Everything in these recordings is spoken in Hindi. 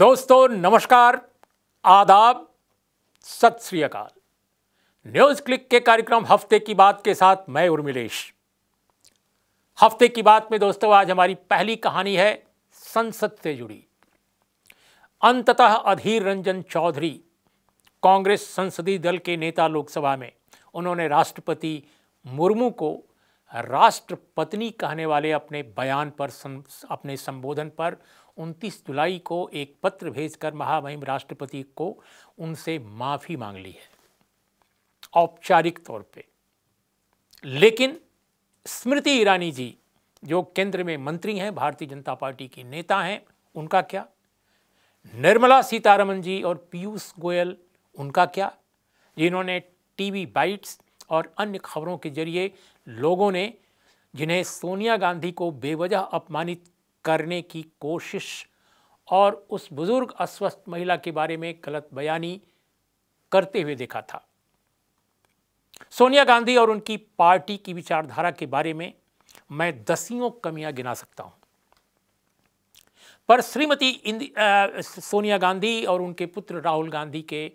दोस्तों नमस्कार आदाब सत श्री अकाल न्यूज क्लिक के कार्यक्रम हफ्ते की बात के साथ मैं उर्मिलेश हफ्ते की बात में दोस्तों आज हमारी पहली कहानी है संसद से जुड़ी अंततः अधीर रंजन चौधरी कांग्रेस संसदीय दल के नेता लोकसभा में उन्होंने राष्ट्रपति मुर्मू को राष्ट्रपत्नी कहने वाले अपने बयान पर सं, अपने संबोधन पर 29 जुलाई को एक पत्र भेजकर महामहिम राष्ट्रपति को उनसे माफ़ी मांग ली है औपचारिक तौर पे लेकिन स्मृति ईरानी जी जो केंद्र में मंत्री हैं भारतीय जनता पार्टी की नेता हैं उनका क्या निर्मला सीतारमन जी और पीयूष गोयल उनका क्या जिन्होंने टीवी बाइट्स और अन्य खबरों के जरिए लोगों ने जिन्हें सोनिया गांधी को बेवजह अपमानित करने की कोशिश और उस बुज़ुर्ग अस्वस्थ महिला के बारे में गलत बयानी करते हुए देखा था सोनिया गांधी और उनकी पार्टी की विचारधारा के बारे में मैं दसियों कमियां गिना सकता हूं पर श्रीमती सोनिया गांधी और उनके पुत्र राहुल गांधी के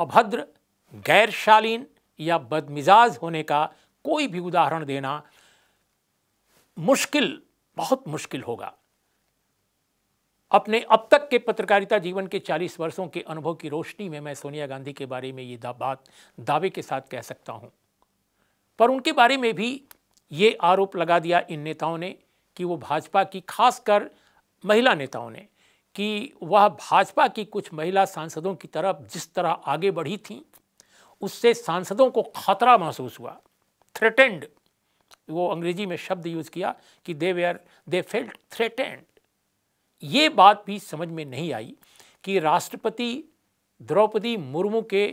अभद्र गैरशालीन या बदमिजाज होने का कोई भी उदाहरण देना मुश्किल बहुत मुश्किल होगा अपने अब तक के पत्रकारिता जीवन के 40 वर्षों के अनुभव की रोशनी में मैं सोनिया गांधी के बारे में ये दा, बात दावे के साथ कह सकता हूँ पर उनके बारे में भी ये आरोप लगा दिया इन नेताओं ने कि वो भाजपा की खासकर महिला नेताओं ने कि वह भाजपा की कुछ महिला सांसदों की तरफ जिस तरह आगे बढ़ी थी उससे सांसदों को खतरा महसूस हुआ थ्रेटेंड वो अंग्रेजी में शब्द यूज़ किया कि they were they felt threatened ये बात भी समझ में नहीं आई कि राष्ट्रपति द्रौपदी मुर्मू के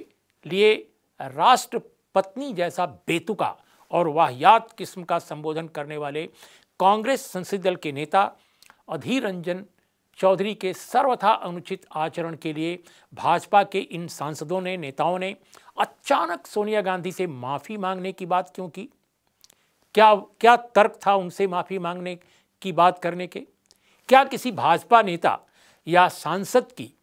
लिए राष्ट्रपत्नी जैसा बेतुका और वाहियात किस्म का संबोधन करने वाले कांग्रेस संसदीय दल के नेता अधीर रंजन चौधरी के सर्वथा अनुचित आचरण के लिए भाजपा के इन सांसदों ने नेताओं ने अचानक सोनिया गांधी से माफ़ी मांगने की बात क्यों की क्या क्या तर्क था उनसे माफ़ी मांगने की बात करने के क्या किसी भाजपा नेता या सांसद की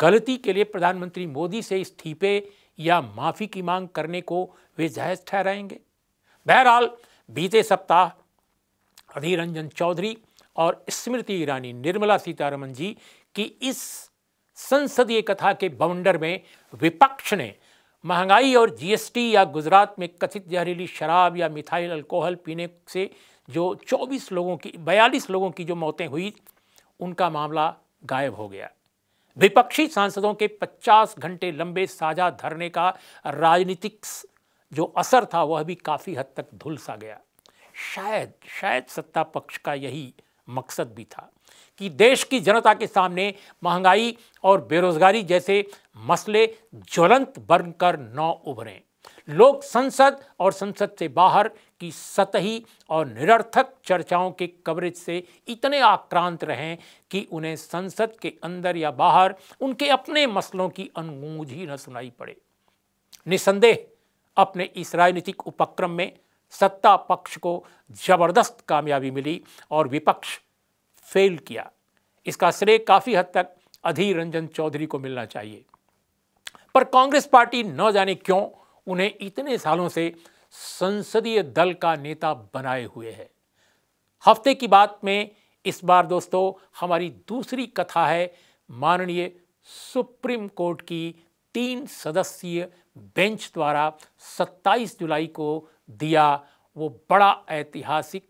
गलती के लिए प्रधानमंत्री मोदी से इस्तीफे या माफ़ी की मांग करने को वे जायज़ ठहराएंगे बहरहाल बीते सप्ताह अधीर रंजन चौधरी और स्मृति ईरानी निर्मला सीतारमन जी की इस संसदीय कथा के बाउंडर में विपक्ष ने महंगाई और जीएसटी या गुजरात में कथित जहरीली शराब या मिथाइल अल्कोहल पीने से जो 24 लोगों की 42 लोगों की जो मौतें हुई उनका मामला गायब हो गया विपक्षी सांसदों के 50 घंटे लंबे साझा धरने का राजनीतिक जो असर था वह भी काफ़ी हद तक धुल सा गया शायद शायद सत्ता पक्ष का यही मकसद भी था कि देश की जनता के सामने महंगाई और बेरोजगारी जैसे मसले ज्वलंत बनकर न उभरें लोग संसद और संसद से बाहर की सतही और निरर्थक चर्चाओं के कवरेज से इतने आक्रांत रहें कि उन्हें संसद के अंदर या बाहर उनके अपने मसलों की अनगूंज ही न सुनाई पड़े निसंदेह अपने इस राजनीतिक उपक्रम में सत्ता पक्ष को जबरदस्त कामयाबी मिली और विपक्ष फेल किया इसका श्रेय काफ़ी हद तक अधीर रंजन चौधरी को मिलना चाहिए पर कांग्रेस पार्टी न जाने क्यों उन्हें इतने सालों से संसदीय दल का नेता बनाए हुए है हफ्ते की बात में इस बार दोस्तों हमारी दूसरी कथा है माननीय सुप्रीम कोर्ट की तीन सदस्यीय बेंच द्वारा 27 जुलाई को दिया वो बड़ा ऐतिहासिक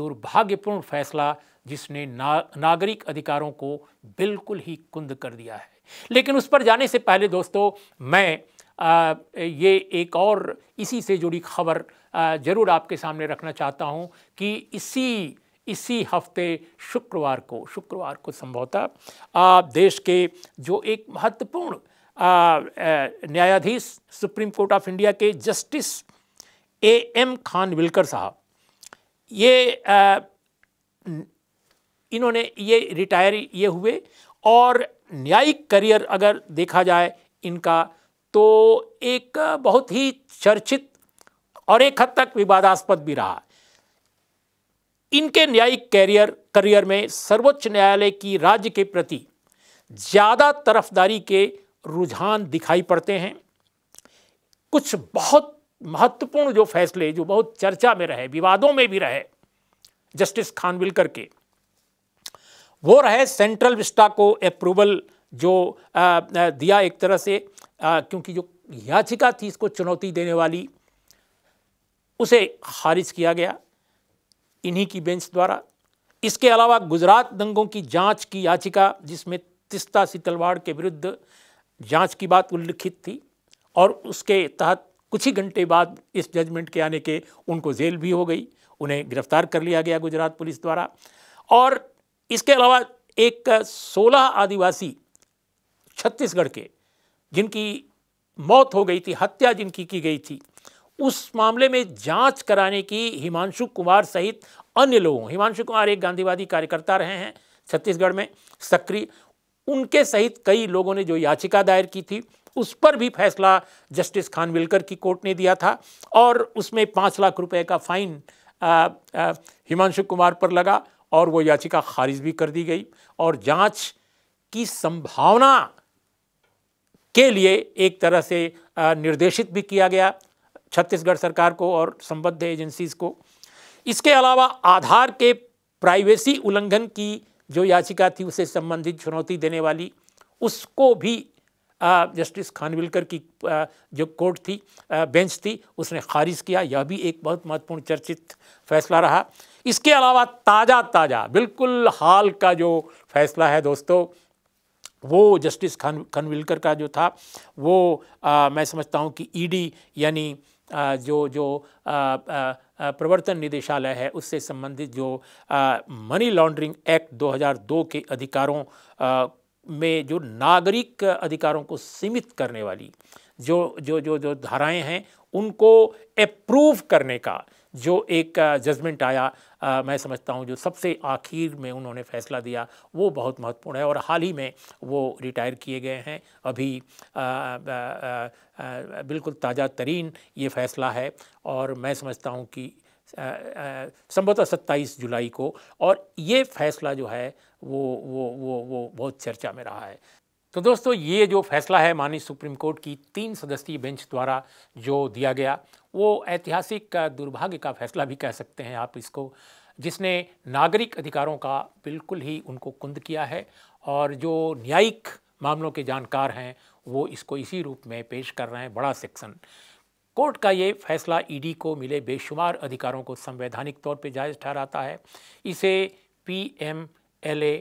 दुर्भाग्यपूर्ण फैसला जिसने ना नागरिक अधिकारों को बिल्कुल ही कुंद कर दिया है लेकिन उस पर जाने से पहले दोस्तों मैं आ, ये एक और इसी से जुड़ी खबर ज़रूर आपके सामने रखना चाहता हूँ कि इसी इसी हफ्ते शुक्रवार को शुक्रवार को संभवतः देश के जो एक महत्वपूर्ण न्यायाधीश सुप्रीम कोर्ट ऑफ इंडिया के justice A M Khanwilkar साहब ये आ, इन्होंने ये रिटायर ये हुए और न्यायिक करियर अगर देखा जाए इनका तो एक बहुत ही चर्चित और एक हद तक विवादास्पद भी रहा इनके न्यायिक करियर करियर में सर्वोच्च न्यायालय की राज्य के प्रति ज़्यादा तरफदारी के रुझान दिखाई पड़ते हैं कुछ बहुत महत्वपूर्ण जो फैसले जो बहुत चर्चा में रहे विवादों में भी रहे जस्टिस खानविलकर के वो रहे सेंट्रल विस्टा को अप्रूवल जो आ, दिया एक तरह से आ, क्योंकि जो याचिका थी इसको चुनौती देने वाली उसे खारिज किया गया इन्हीं की बेंच द्वारा इसके अलावा गुजरात दंगों की जांच की याचिका जिसमें तिस्ता सितलवाड़ के विरुद्ध जांच की बात उल्लिखित थी और उसके तहत कुछ ही घंटे बाद इस जजमेंट के आने के उनको जेल भी हो गई उन्हें गिरफ्तार कर लिया गया गुजरात पुलिस द्वारा और इसके अलावा एक 16 आदिवासी छत्तीसगढ़ के जिनकी मौत हो गई थी हत्या जिनकी की गई थी उस मामले में जांच कराने की हिमांशु कुमार सहित अन्य लोगों हिमांशु कुमार एक गांधीवादी कार्यकर्ता रहे हैं छत्तीसगढ़ में सक्रिय उनके सहित कई लोगों ने जो याचिका दायर की थी उस पर भी फैसला जस्टिस खानविलकर की कोर्ट ने दिया था और उसमें पाँच लाख रुपए का फाइन हिमांशु कुमार पर लगा और वो याचिका खारिज भी कर दी गई और जांच की संभावना के लिए एक तरह से निर्देशित भी किया गया छत्तीसगढ़ सरकार को और संबद्ध एजेंसीज को इसके अलावा आधार के प्राइवेसी उल्लंघन की जो याचिका थी उसे संबंधित चुनौती देने वाली उसको भी जस्टिस खानविलकर की जो कोर्ट थी बेंच थी उसने खारिज किया यह भी एक बहुत महत्वपूर्ण चर्चित फैसला रहा इसके अलावा ताज़ा ताज़ा बिल्कुल हाल का जो फैसला है दोस्तों वो जस्टिस खान खनविलकर का जो था वो आ, मैं समझता हूँ कि ईडी यानी जो जो प्रवर्तन निदेशालय है उससे संबंधित जो मनी लॉन्ड्रिंग एक्ट 2002 के अधिकारों में जो नागरिक अधिकारों को सीमित करने वाली जो जो जो जो धाराएं हैं उनको अप्रूव करने का जो एक जजमेंट आया आ, मैं समझता हूँ जो सबसे आखिर में उन्होंने फैसला दिया वो बहुत महत्वपूर्ण है और हाल ही में वो रिटायर किए गए हैं अभी आ, आ, बिल्कुल ताज़ा तरीन ये फैसला है और मैं समझता हूँ कि संभवतः सत्ताईस जुलाई को और ये फैसला जो है वो वो वो वो बहुत चर्चा में रहा है तो दोस्तों ये जो फैसला है माननीय सुप्रीम कोर्ट की तीन सदस्यीय बेंच द्वारा जो दिया गया वो ऐतिहासिक दुर्भाग्य का फैसला भी कह सकते हैं आप इसको जिसने नागरिक अधिकारों का बिल्कुल ही उनको कुंद किया है और जो न्यायिक मामलों के जानकार हैं वो इसको इसी रूप में पेश कर रहे हैं बड़ा सेक्शन कोर्ट का ये फैसला ईडी को मिले बेशुमार अधिकारों को संवैधानिक तौर पर जायज़ ठहराता है इसे पी एम एल ए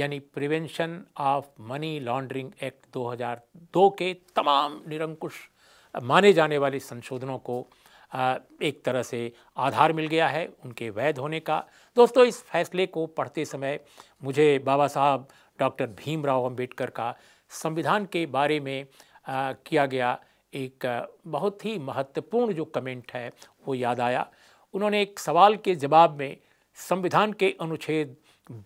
यानी prevention of money laundering act 2002 के तमाम निरंकुश माने जाने वाले संशोधनों को एक तरह से आधार मिल गया है उनके वैध होने का दोस्तों इस फैसले को पढ़ते समय मुझे बाबा साहब डॉक्टर भीमराव अंबेडकर का संविधान के बारे में किया गया एक बहुत ही महत्वपूर्ण जो कमेंट है वो याद आया उन्होंने एक सवाल के जवाब में संविधान के अनुच्छेद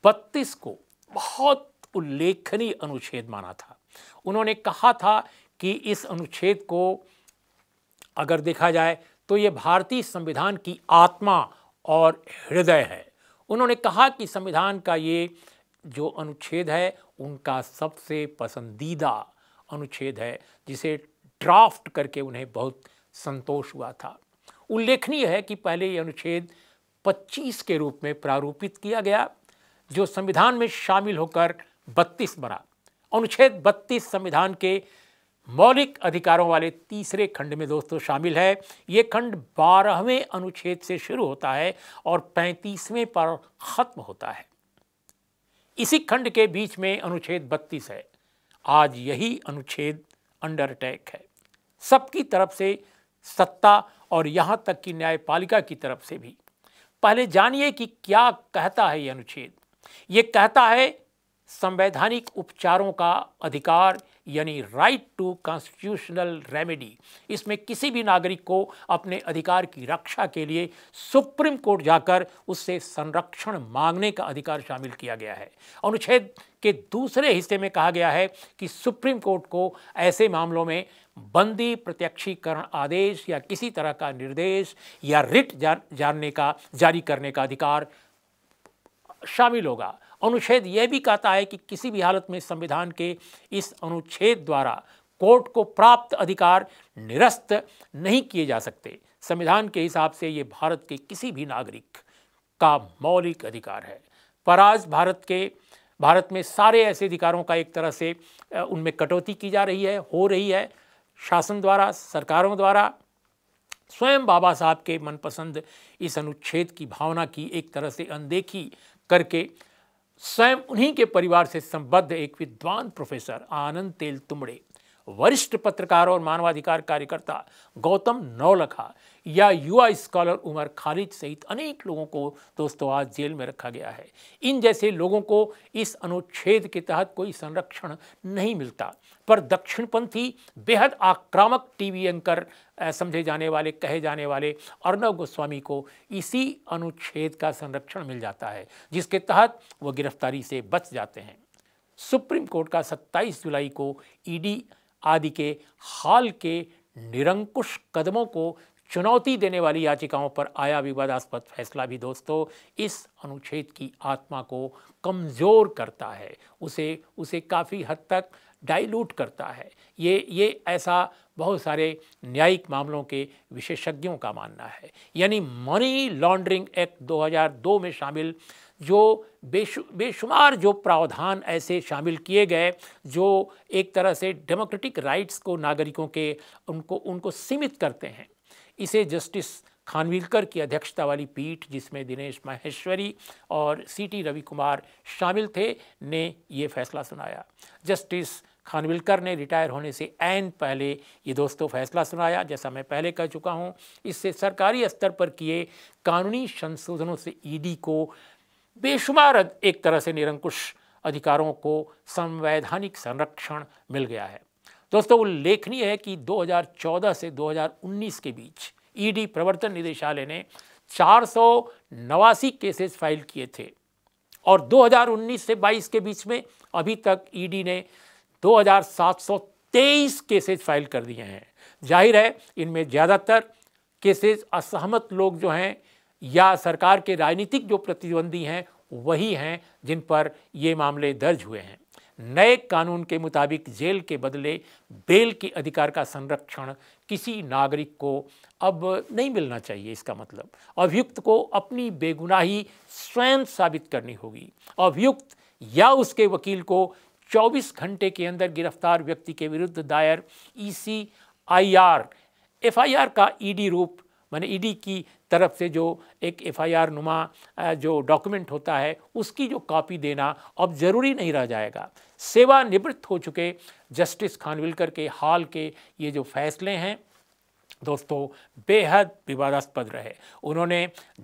32 को बहुत उल्लेखनीय अनुच्छेद माना था उन्होंने कहा था कि इस अनुच्छेद को अगर देखा जाए तो ये भारतीय संविधान की आत्मा और हृदय है उन्होंने कहा कि संविधान का ये जो अनुच्छेद है उनका सबसे पसंदीदा अनुच्छेद है जिसे ड्राफ्ट करके उन्हें बहुत संतोष हुआ था उल्लेखनीय है कि पहले ये अनुच्छेद 25 के रूप में प्रारूपित किया गया जो संविधान में शामिल होकर 32 बना अनुच्छेद 32 संविधान के मौलिक अधिकारों वाले तीसरे खंड में दोस्तों शामिल है ये खंड बारहवें अनुच्छेद से शुरू होता है और पैंतीसवें पर ख़त्म होता है इसी खंड के बीच में अनुच्छेद बत्तीस है आज यही अनुच्छेद अंडर अटैक है सबकी तरफ से सत्ता और यहाँ तक कि न्यायपालिका की तरफ से भी पहले जानिए कि क्या कहता है ये अनुच्छेद ये कहता है संवैधानिक उपचारों का अधिकार यानी राइट टू कॉन्स्टिट्यूशनल रेमेडी इसमें किसी भी नागरिक को अपने अधिकार की रक्षा के लिए सुप्रीम कोर्ट जाकर उससे संरक्षण मांगने का अधिकार शामिल किया गया है अनुच्छेद के दूसरे हिस्से में कहा गया है कि सुप्रीम कोर्ट को ऐसे मामलों में बंदी प्रत्यक्षीकरण आदेश या किसी तरह का निर्देश या रिट जानने का जारी करने का अधिकार शामिल होगा अनुच्छेद यह भी कहता है कि किसी भी हालत में संविधान के इस अनुच्छेद द्वारा कोर्ट को प्राप्त अधिकार निरस्त नहीं किए जा सकते संविधान के हिसाब से ये भारत के किसी भी नागरिक का मौलिक अधिकार है पर आज भारत के भारत में सारे ऐसे अधिकारों का एक तरह से उनमें कटौती की जा रही है हो रही है शासन द्वारा सरकारों द्वारा स्वयं बाबा साहब के मनपसंद इस अनुच्छेद की भावना की एक तरह से अनदेखी करके स्वयं उन्हीं के परिवार से संबद्ध एक विद्वान प्रोफेसर आनंद तेल तुमड़े वरिष्ठ पत्रकार और मानवाधिकार कार्यकर्ता गौतम नौलखा या युवा स्कॉलर उमर खालिद सहित अनेक लोगों को दोस्तों आज जेल में रखा गया है इन जैसे लोगों को इस अनुच्छेद के तहत कोई संरक्षण नहीं मिलता पर दक्षिणपंथी बेहद आक्रामक टीवी एंकर समझे जाने वाले कहे जाने वाले अर्नब गोस्वामी को इसी अनुच्छेद का संरक्षण मिल जाता है जिसके तहत वह गिरफ्तारी से बच जाते हैं सुप्रीम कोर्ट का 27 जुलाई को ईडी आदि के हाल के निरंकुश कदमों को चुनौती देने वाली याचिकाओं पर आया विवादास्पद फैसला भी दोस्तों इस अनुच्छेद की आत्मा को कमज़ोर करता है उसे उसे काफ़ी हद तक डाइल्यूट करता है ये ये ऐसा बहुत सारे न्यायिक मामलों के विशेषज्ञों का मानना है यानी मनी लॉन्ड्रिंग एक्ट 2002 में शामिल जो बेशु बेशुमार जो प्रावधान ऐसे शामिल किए गए जो एक तरह से डेमोक्रेटिक राइट्स को नागरिकों के उनको उनको सीमित करते हैं इसे जस्टिस खानविलकर की अध्यक्षता वाली पीठ जिसमें दिनेश माहेश्वरी और सी टी रवि कुमार शामिल थे ने ये फैसला सुनाया जस्टिस खानविलकर ने रिटायर होने से एन पहले ये दोस्तों फैसला सुनाया जैसा मैं पहले कह चुका हूँ इससे सरकारी स्तर पर किए कानूनी संशोधनों से ईडी को बेशुमार एक तरह से निरंकुश अधिकारों को संवैधानिक संरक्षण मिल गया है दोस्तों उल्लेखनीय है कि 2014 से 2019 के बीच ईडी e प्रवर्तन निदेशालय ने चार नवासी केसेस फाइल किए थे और 2019 से 22 के बीच में अभी तक ईडी e ने 2723 केसेस फाइल कर दिए हैं जाहिर है इनमें ज़्यादातर केसेस असहमत लोग जो हैं या सरकार के राजनीतिक जो प्रतिद्वंदी हैं वही हैं जिन पर ये मामले दर्ज हुए हैं नए कानून के मुताबिक जेल के बदले बेल के अधिकार का संरक्षण किसी नागरिक को अब नहीं मिलना चाहिए इसका मतलब अभियुक्त को अपनी बेगुनाही स्वयं साबित करनी होगी अभियुक्त या उसके वकील को 24 घंटे के अंदर गिरफ्तार व्यक्ति के विरुद्ध दायर E C I R F I R का ई डी रूप मैंने ईडी की तरफ से जो एक एफआईआर नुमा जो डॉक्यूमेंट होता है उसकी जो कॉपी देना अब ज़रूरी नहीं रह जाएगा सेवानिवृत्त हो चुके जस्टिस खानविलकर के हाल के ये जो फैसले हैं दोस्तों बेहद विवादास्पद रहे उन्होंने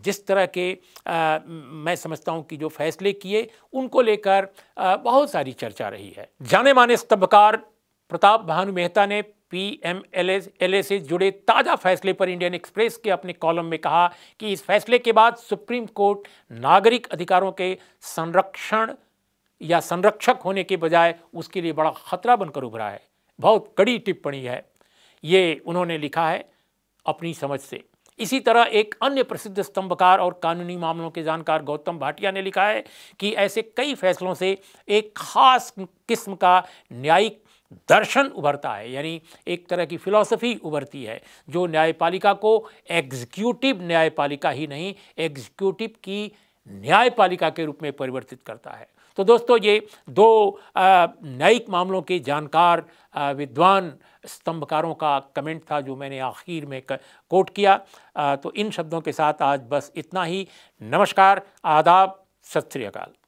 जिस तरह के आ, मैं समझता हूं कि जो फैसले किए उनको लेकर बहुत सारी चर्चा रही है जाने माने स्तंभकार प्रताप भानु मेहता ने P M L S L A से जुड़े ताज़ा फैसले पर इंडियन एक्सप्रेस के अपने कॉलम में कहा कि इस फैसले के बाद सुप्रीम कोर्ट नागरिक अधिकारों के संरक्षण या संरक्षक होने के बजाय उसके लिए बड़ा खतरा बनकर उभरा है बहुत कड़ी टिप्पणी है ये उन्होंने लिखा है अपनी समझ से इसी तरह एक अन्य प्रसिद्ध स्तंभकार और कानूनी मामलों के जानकार गौतम भाटिया ने लिखा है कि ऐसे कई फैसलों से एक खास किस्म का न्यायिक दर्शन उभरता है यानी एक तरह की फिलॉसफी उभरती है जो न्यायपालिका को एग्जीक्यूटिव न्यायपालिका ही नहीं एग्जीक्यूटिव की न्यायपालिका के रूप में परिवर्तित करता है तो दोस्तों ये दो न्यायिक मामलों के जानकार विद्वान स्तंभकारों का कमेंट था जो मैंने आखिर में कोट किया तो इन शब्दों के साथ आज बस इतना ही नमस्कार आदाब सत श्रीकाल